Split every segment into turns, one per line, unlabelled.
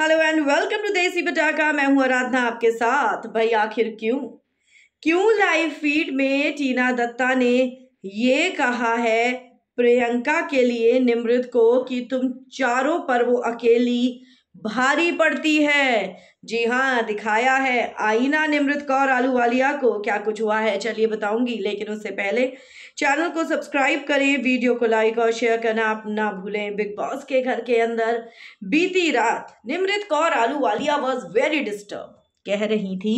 hello and welcome to देसी पटाखा मैं हूं आराधना आपके साथ भाई आखिर क्यों क्यों लाइव फीड में टीना दत्ता ने ये कहा है प्रियंका के लिए निमृत को कि तुम चारों पर वो अकेली भारी पड़ती है जी हाँ दिखाया है आईना निमृत कौर आलू वालिया को क्या कुछ हुआ है चलिए बताऊंगी लेकिन उससे पहले चैनल को सब्सक्राइब करें वीडियो को लाइक और शेयर करना आप ना भूलें बिग बॉस के घर के अंदर बीती रात निमृत कौर आलू वालिया वॉज वेरी डिस्टर्ब कह रही थी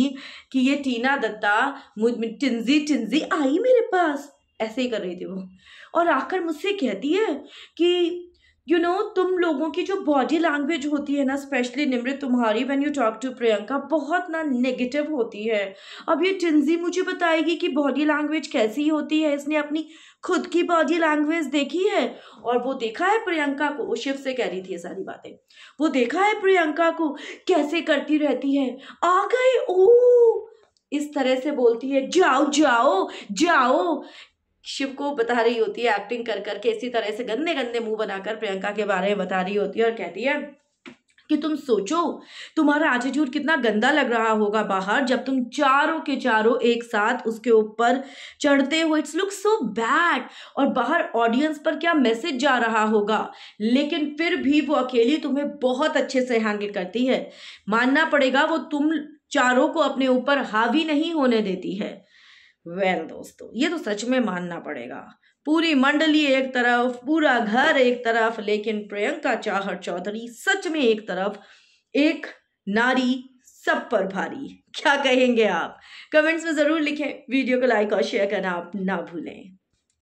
कि ये टीना दत्ता मुझ टिंजी टिंजी आई मेरे पास ऐसे ही कर रही थी वो और आकर मुझसे कहती है कि यू you नो know, तुम लोगों की जो बॉडी लैंग्वेज होती है ना स्पेशली निमृत तुम्हारी when you talk to Priyanka बहुत ना नेगेटिव होती है अब ये टिंजी मुझे बताएगी कि बॉडी लैंग्वेज कैसी होती है इसने अपनी खुद की बॉडी लैंग्वेज देखी है और वो देखा है प्रियंका को वो शिव से कह रही थी ये सारी बातें वो देखा है प्रियंका को कैसे करती रहती है आ गए ओ इस तरह से बोलती है जाओ जाओ जाओ शिव को बता रही होती है एक्टिंग कर करके इसी तरह से गंदे गंदे मुंह बनाकर प्रियंका के बारे में बता रही होती है और कहती है कि तुम सोचो तुम्हारा एटीट्यूड कितना गंदा लग रहा होगा बाहर जब तुम चारों के चारों एक साथ उसके ऊपर चढ़ते हो इट्स लुक सो बैड और बाहर ऑडियंस पर क्या मैसेज जा रहा होगा लेकिन फिर भी वो अकेली तुम्हें बहुत अच्छे से हैंडल करती है मानना पड़ेगा वो तुम चारों को अपने ऊपर हावी नहीं होने देती है वेल दोस्तों ये तो सच में मानना पड़ेगा पूरी मंडली एक तरफ पूरा घर एक तरफ लेकिन प्रियंका चाहर चौधरी सच में एक तरफ एक नारी सब पर भारी क्या कहेंगे आप कमेंट्स में ज़रूर लिखें वीडियो को लाइक और शेयर करना आप ना भूलें